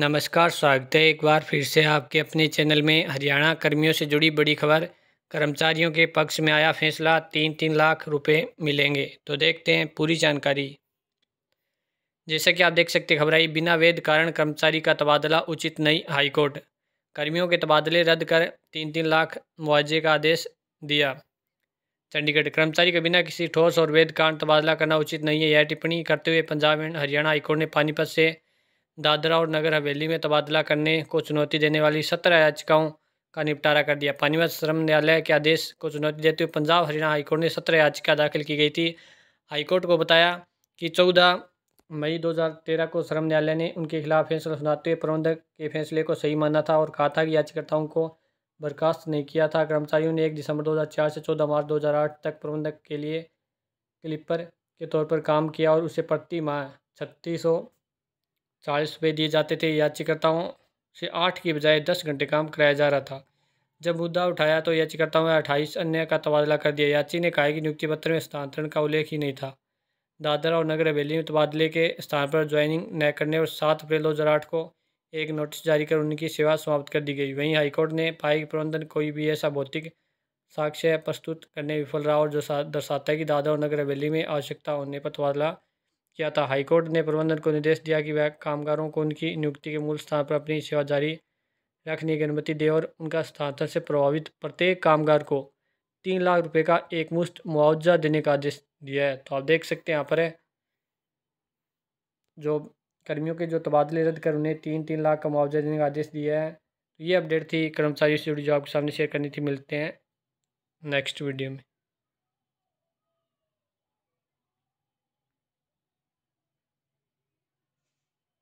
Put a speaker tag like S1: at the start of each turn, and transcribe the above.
S1: नमस्कार स्वागत है एक बार फिर से आपके अपने चैनल में हरियाणा कर्मियों से जुड़ी बड़ी खबर कर्मचारियों के पक्ष में आया फैसला तीन तीन लाख रुपए मिलेंगे तो देखते हैं पूरी जानकारी जैसा कि आप देख सकते घबराई बिना वैध कारण कर्मचारी का तबादला उचित नहीं हाईकोर्ट कर्मियों के तबादले रद्द कर तीन तीन लाख मुआवजे का आदेश दिया चंडीगढ़ कर्मचारी के बिना किसी ठोस और वैध कारण तबादला करना उचित नहीं है यह टिप्पणी करते हुए पंजाब एंड हरियाणा हाईकोर्ट ने पानीपत से दादरा और नगर हवेली में तबादला करने को चुनौती देने वाली सत्रह याचिकाओं का निपटारा कर दिया पानीपत श्रम न्यायालय के आदेश को चुनौती देते हुए पंजाब हरियाणा हाईकोर्ट ने सत्रह याचिका दाखिल की गई थी हाईकोर्ट को बताया कि चौदह मई 2013 को श्रम न्यायालय ने उनके खिलाफ फैसला सुनाते हुए प्रबंधक के फैसले को सही माना था और कहा था कि याचिकाओं को बर्खास्त नहीं किया था कर्मचारियों ने एक दिसंबर 2004 से 14 मार्च 2008 तक प्रबंधक के लिए क्लिपर के तौर पर काम किया और उसे प्रति माह छत्तीस चालीस तो रुपये दिए जाते थे याचिकाताओं से आठ की बजाय दस घंटे काम कराया जा रहा था जब मुद्दा उठाया तो याचिकाताओं ने अट्ठाईस अन्य का तबादला कर दिया याची ने कहा कि नियुक्ति पत्र में स्थानांतरण का उल्लेख ही नहीं था दादरा और नगर हवेली में तबादले के स्थान पर ज्वाइनिंग न करने और सात अप्रैल दो हज़ार आठ को एक नोटिस जारी कर उनकी सेवा समाप्त कर दी गई वहीं हाईकोर्ट ने पाई प्रबंधन कोई भी ऐसा भौतिक साक्ष्य प्रस्तुत करने विफल रहा और जो दर्शाता है कि दादर और नगर हवेली में आवश्यकता होने पर तबादला किया था हाईकोर्ट ने प्रबंधन को निर्देश दिया कि वह कामगारों को उनकी नियुक्ति के मूल स्थान पर अपनी सेवा जारी रखने की अनुमति दे और उनका स्थानांतरण से प्रभावित प्रत्येक कामगार को तीन लाख रुपए का एकमुश्त मुआवजा देने का आदेश दिया है तो आप देख सकते हैं यहाँ पर है जो कर्मियों के जो तबादले रद्द कर उन्हें तीन तीन लाख का मुआवजा देने का आदेश दिया है तो ये अपडेट थी कर्मचारी से जुड़ी जो आपके सामने शेयर करनी थी मिलते हैं नेक्स्ट वीडियो में